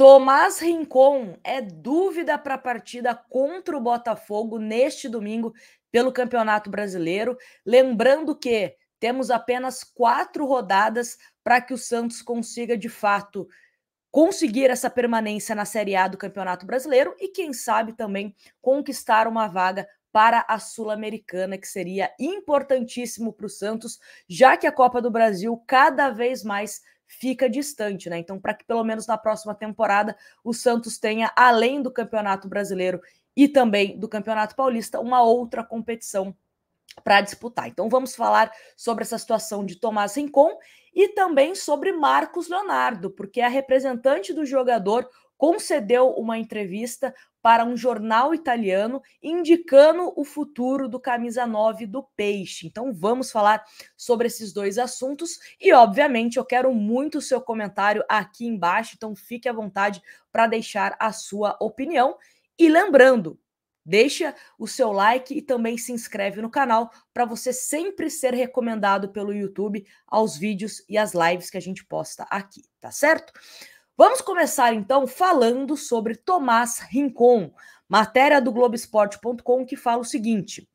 Tomás Rincon é dúvida para a partida contra o Botafogo neste domingo pelo Campeonato Brasileiro. Lembrando que temos apenas quatro rodadas para que o Santos consiga de fato conseguir essa permanência na Série A do Campeonato Brasileiro e, quem sabe, também conquistar uma vaga para a Sul-Americana, que seria importantíssimo para o Santos, já que a Copa do Brasil cada vez mais fica distante, né? Então, para que pelo menos na próxima temporada o Santos tenha, além do Campeonato Brasileiro e também do Campeonato Paulista, uma outra competição para disputar. Então vamos falar sobre essa situação de Tomás Rincon e também sobre Marcos Leonardo, porque a representante do jogador concedeu uma entrevista para um jornal italiano indicando o futuro do camisa 9 do Peixe. Então vamos falar sobre esses dois assuntos e obviamente eu quero muito o seu comentário aqui embaixo, então fique à vontade para deixar a sua opinião e lembrando, Deixa o seu like e também se inscreve no canal para você sempre ser recomendado pelo YouTube aos vídeos e às lives que a gente posta aqui, tá certo? Vamos começar então falando sobre Tomás Rincon, matéria do Globoesporte.com que fala o seguinte: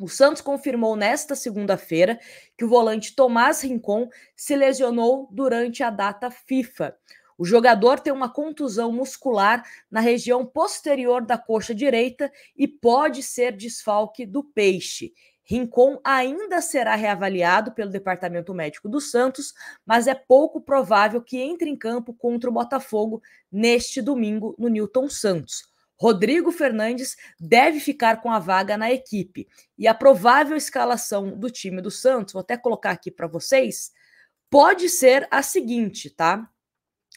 o Santos confirmou nesta segunda-feira que o volante Tomás Rincon se lesionou durante a data FIFA. O jogador tem uma contusão muscular na região posterior da coxa direita e pode ser desfalque do peixe. Rincon ainda será reavaliado pelo Departamento Médico do Santos, mas é pouco provável que entre em campo contra o Botafogo neste domingo no Newton Santos. Rodrigo Fernandes deve ficar com a vaga na equipe. E a provável escalação do time do Santos, vou até colocar aqui para vocês, pode ser a seguinte, tá?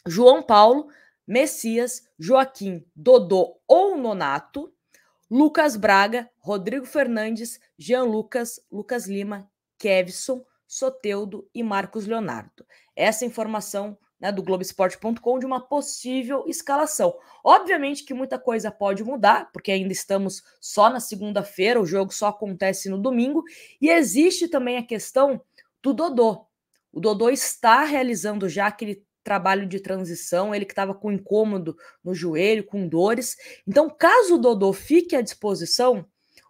João Paulo, Messias, Joaquim, Dodô ou Nonato, Lucas Braga, Rodrigo Fernandes, Jean Lucas, Lucas Lima, Kevson, Soteudo e Marcos Leonardo. Essa informação né, do Globoesporte.com de uma possível escalação. Obviamente que muita coisa pode mudar, porque ainda estamos só na segunda-feira, o jogo só acontece no domingo, e existe também a questão do Dodô. O Dodô está realizando já aquele trabalho de transição, ele que estava com incômodo no joelho, com dores. Então, caso o Dodô fique à disposição,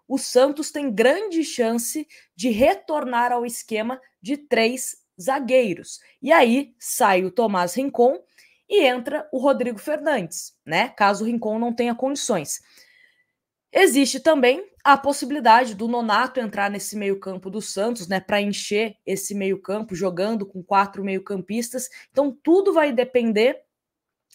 o Santos tem grande chance de retornar ao esquema de três zagueiros. E aí sai o Tomás Rincon e entra o Rodrigo Fernandes, né? Caso o Rincon não tenha condições. Existe também a possibilidade do Nonato entrar nesse meio-campo do Santos, né, para encher esse meio-campo jogando com quatro meio-campistas. Então tudo vai depender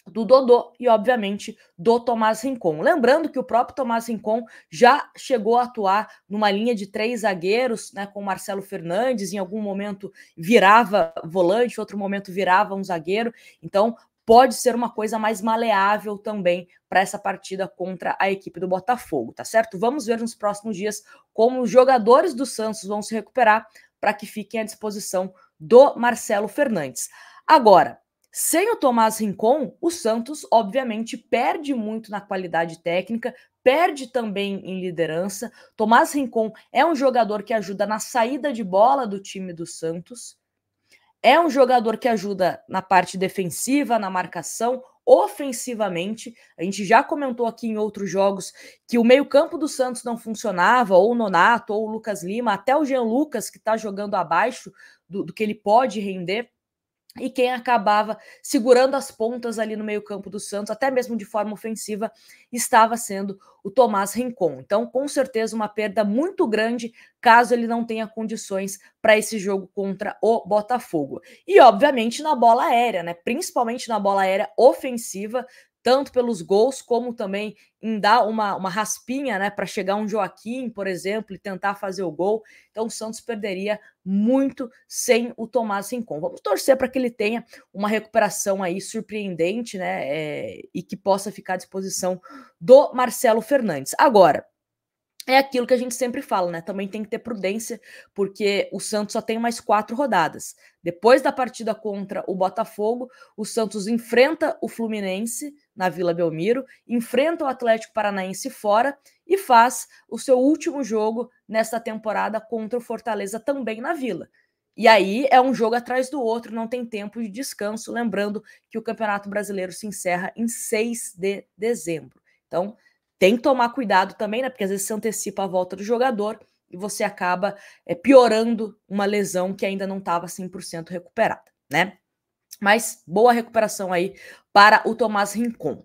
do Dodô e, obviamente, do Tomás Rincon. Lembrando que o próprio Tomás Rincon já chegou a atuar numa linha de três zagueiros, né, com Marcelo Fernandes, em algum momento virava volante, outro momento virava um zagueiro. Então, pode ser uma coisa mais maleável também para essa partida contra a equipe do Botafogo, tá certo? Vamos ver nos próximos dias como os jogadores do Santos vão se recuperar para que fiquem à disposição do Marcelo Fernandes. Agora, sem o Tomás Rincon, o Santos obviamente perde muito na qualidade técnica, perde também em liderança. Tomás Rincon é um jogador que ajuda na saída de bola do time do Santos é um jogador que ajuda na parte defensiva, na marcação, ofensivamente. A gente já comentou aqui em outros jogos que o meio-campo do Santos não funcionava, ou o Nonato, ou o Lucas Lima, até o Jean Lucas, que está jogando abaixo do, do, que ele pode render, e quem acabava segurando as pontas ali no meio-campo do Santos, até mesmo de forma ofensiva, estava sendo o Tomás Rincon. Então, com certeza, uma perda muito grande caso ele não tenha condições para esse jogo contra o Botafogo. E, obviamente, na bola aérea, né? Principalmente na bola aérea ofensiva, tanto pelos gols como também em dar uma, uma raspinha né, para chegar um Joaquim, por exemplo, e tentar fazer o gol. Então o Santos perderia muito sem o Tomás Rincon. Vamos torcer para que ele tenha uma recuperação aí surpreendente né, é, e que possa ficar à disposição do Marcelo Fernandes. Agora, é aquilo que a gente sempre fala, né? Também tem que ter prudência, porque o Santos só tem mais quatro rodadas. Depois da partida contra o Botafogo, o Santos enfrenta o Fluminense na Vila Belmiro, enfrenta o Atlético Paranaense fora e faz o seu último jogo nesta temporada contra o Fortaleza também na Vila. E aí é um jogo atrás do outro, não tem tempo de descanso. Lembrando que o Campeonato Brasileiro se encerra em 6 de dezembro. Então, tem que tomar cuidado também, né? Porque às vezes você antecipa a volta do jogador e você acaba é, piorando uma lesão que ainda não estava 100% recuperada, né? Mas boa recuperação aí para o Tomás Rincon.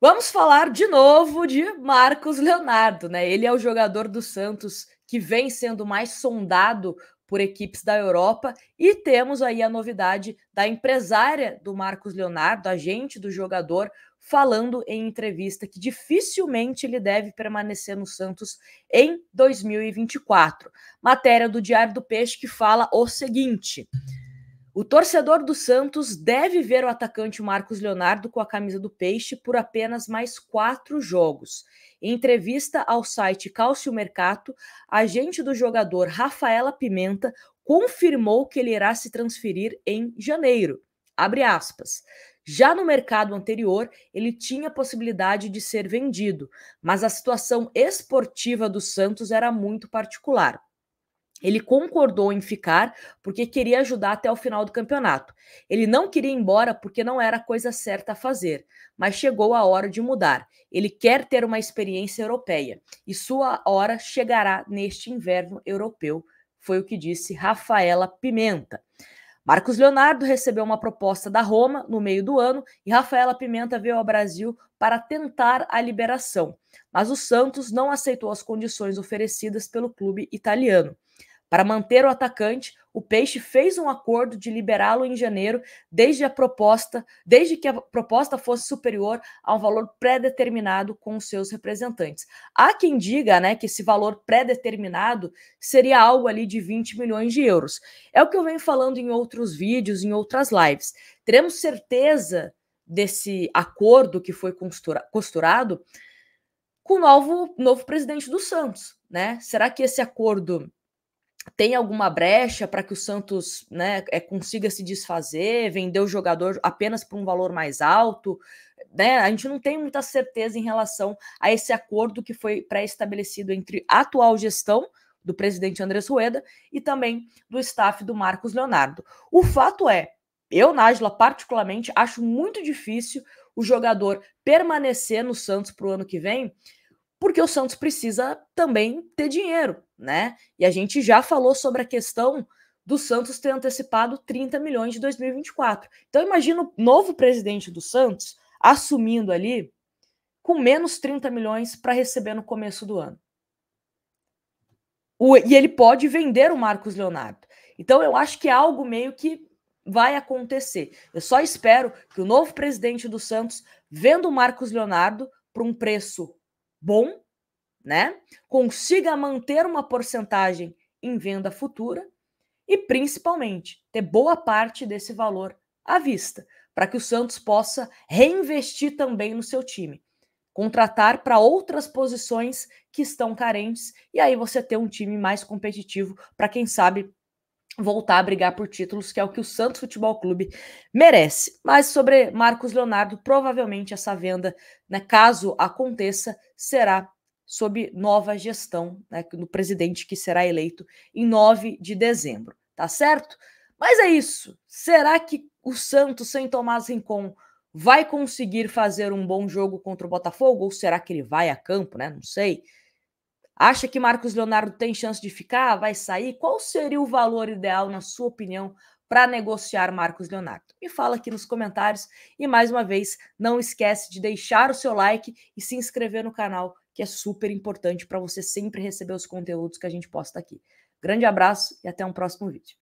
Vamos falar de novo de Marcos Leonardo, né? Ele é o jogador do Santos que vem sendo mais sondado por equipes da Europa. E temos aí a novidade da empresária do Marcos Leonardo, agente do jogador, falando em entrevista que dificilmente ele deve permanecer no Santos em 2024. Matéria do Diário do Peixe que fala o seguinte. O torcedor do Santos deve ver o atacante Marcos Leonardo com a camisa do Peixe por apenas mais quatro jogos. Em entrevista ao site Cálcio Mercato, agente do jogador Rafaela Pimenta confirmou que ele irá se transferir em janeiro. Já no mercado anterior, ele tinha possibilidade de ser vendido, mas a situação esportiva do Santos era muito particular. Ele concordou em ficar porque queria ajudar até o final do campeonato. Ele não queria ir embora porque não era a coisa certa a fazer, mas chegou a hora de mudar. Ele quer ter uma experiência europeia e sua hora chegará neste inverno europeu, foi o que disse Rafaela Pimenta. Marcos Leonardo recebeu uma proposta da Roma no meio do ano e Rafaela Pimenta veio ao Brasil para tentar a liberação, mas o Santos não aceitou as condições oferecidas pelo clube italiano. Para manter o atacante, o Peixe fez um acordo de liberá-lo em janeiro, desde a proposta, desde que a proposta fosse superior a um valor pré-determinado com os seus representantes. Há quem diga, né, que esse valor pré-determinado seria algo ali de 20 milhões de euros. É o que eu venho falando em outros vídeos, em outras lives. Teremos certeza desse acordo que foi costura, costurado com o novo, novo presidente do Santos, né? Será que esse acordo tem alguma brecha para que o Santos né, é, consiga se desfazer, vender o jogador apenas por um valor mais alto? Né? A gente não tem muita certeza em relação a esse acordo que foi pré-estabelecido entre a atual gestão do presidente Andrés Rueda e também do staff do Marcos Leonardo. O fato é, eu, Nájila, particularmente, acho muito difícil o jogador permanecer no Santos para o ano que vem, porque o Santos precisa também ter dinheiro, né? E a gente já falou sobre a questão do Santos ter antecipado 30 milhões de 2024. Então imagina o novo presidente do Santos assumindo ali com menos 30 milhões para receber no começo do ano. O, e ele pode vender o Marcos Leonardo. Então eu acho que é algo meio que vai acontecer. Eu só espero que o novo presidente do Santos venda o Marcos Leonardo para um preço bom, né? Consiga manter uma porcentagem em venda futura e principalmente ter boa parte desse valor à vista, para que o Santos possa reinvestir também no seu time, contratar para outras posições que estão carentes e aí você ter um time mais competitivo para quem sabe voltar a brigar por títulos, que é o que o Santos Futebol Clube merece. Mas sobre Marcos Leonardo, provavelmente essa venda, né, caso aconteça, será sob nova gestão né, No presidente que será eleito em 9 de dezembro, tá certo? Mas é isso. Será que o Santos sem Tomás Rincon vai conseguir fazer um bom jogo contra o Botafogo ou será que ele vai a campo, né? Não sei. Acha que Marcos Leonardo tem chance de ficar? Vai sair? Qual seria o valor ideal, na sua opinião, para negociar Marcos Leonardo? Me fala aqui nos comentários e mais uma vez, não esquece de deixar o seu like e se inscrever no canal, que é super importante para você sempre receber os conteúdos que a gente posta aqui. Grande abraço e até um próximo vídeo.